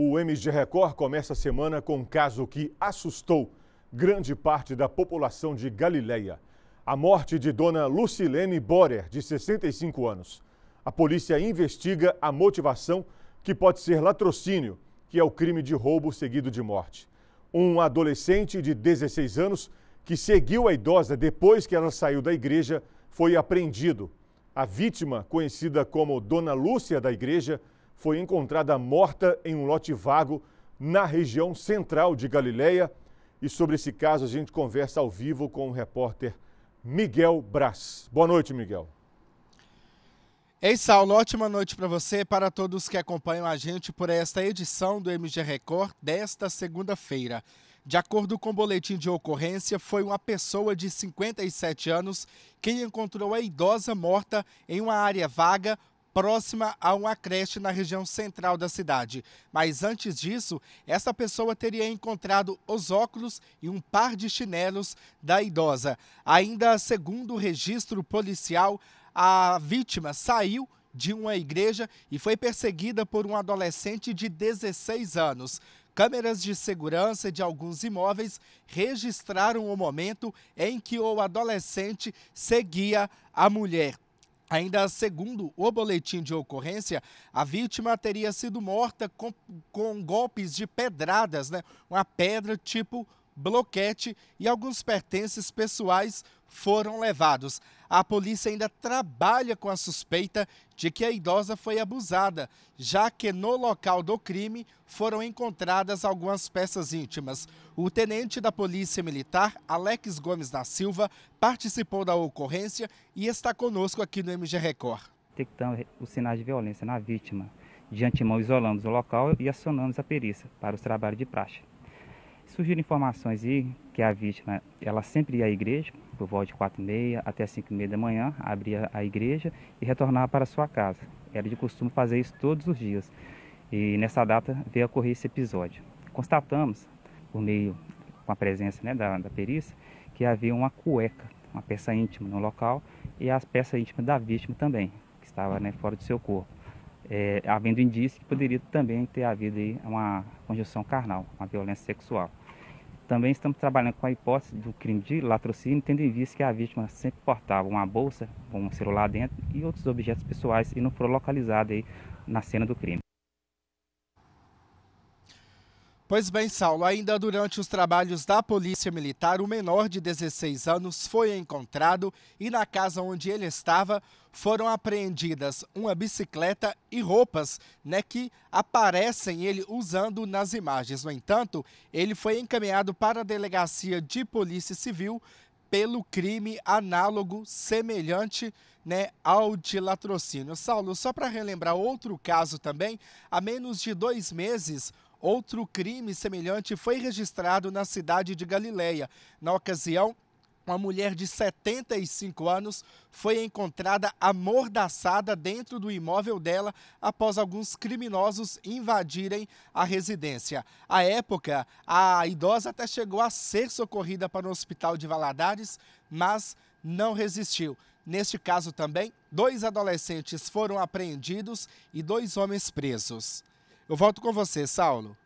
O MG Record começa a semana com um caso que assustou grande parte da população de Galileia. A morte de dona Lucilene Borer, de 65 anos. A polícia investiga a motivação, que pode ser latrocínio, que é o crime de roubo seguido de morte. Um adolescente de 16 anos que seguiu a idosa depois que ela saiu da igreja foi apreendido. A vítima, conhecida como Dona Lúcia da igreja, foi encontrada morta em um lote vago na região central de Galileia. E sobre esse caso a gente conversa ao vivo com o repórter Miguel Braz. Boa noite, Miguel. Ei, Saulo, ótima noite para você e para todos que acompanham a gente por esta edição do MG Record desta segunda-feira. De acordo com o boletim de ocorrência, foi uma pessoa de 57 anos quem encontrou a idosa morta em uma área vaga próxima a uma creche na região central da cidade. Mas antes disso, essa pessoa teria encontrado os óculos e um par de chinelos da idosa. Ainda segundo o registro policial, a vítima saiu de uma igreja e foi perseguida por um adolescente de 16 anos. Câmeras de segurança de alguns imóveis registraram o momento em que o adolescente seguia a mulher. Ainda segundo o boletim de ocorrência, a vítima teria sido morta com, com golpes de pedradas, né? Uma pedra tipo bloquete e alguns pertences pessoais foram levados. A polícia ainda trabalha com a suspeita de que a idosa foi abusada, já que no local do crime foram encontradas algumas peças íntimas. O tenente da Polícia Militar, Alex Gomes da Silva, participou da ocorrência e está conosco aqui no MG Record. Detectamos os sinais de violência na vítima. De antemão, isolamos o local e acionamos a perícia para os trabalhos de praxe. Surgiram informações aí que a vítima, ela sempre ia à igreja, por volta de quatro e meia até cinco e meia da manhã, abria a igreja e retornava para sua casa. Era de costume fazer isso todos os dias. E nessa data veio a ocorrer esse episódio. Constatamos, por meio, com a presença né, da, da perícia, que havia uma cueca, uma peça íntima no local e as peças íntimas da vítima também, que estava né, fora do seu corpo é, havendo indício que poderia também ter havido aí uma conjunção carnal, uma violência sexual. Também estamos trabalhando com a hipótese do crime de latrocínio, tendo em vista que a vítima sempre portava uma bolsa, um celular dentro e outros objetos pessoais e não foram localizados aí na cena do crime. Pois bem, Saulo, ainda durante os trabalhos da Polícia Militar, o menor de 16 anos foi encontrado e na casa onde ele estava foram apreendidas uma bicicleta e roupas né, que aparecem ele usando nas imagens. No entanto, ele foi encaminhado para a Delegacia de Polícia Civil pelo crime análogo, semelhante né, ao de latrocínio. Saulo, só para relembrar outro caso também, há menos de dois meses, Outro crime semelhante foi registrado na cidade de Galileia. Na ocasião, uma mulher de 75 anos foi encontrada amordaçada dentro do imóvel dela após alguns criminosos invadirem a residência. À época, a idosa até chegou a ser socorrida para o hospital de Valadares, mas não resistiu. Neste caso também, dois adolescentes foram apreendidos e dois homens presos. Eu volto com você, Saulo.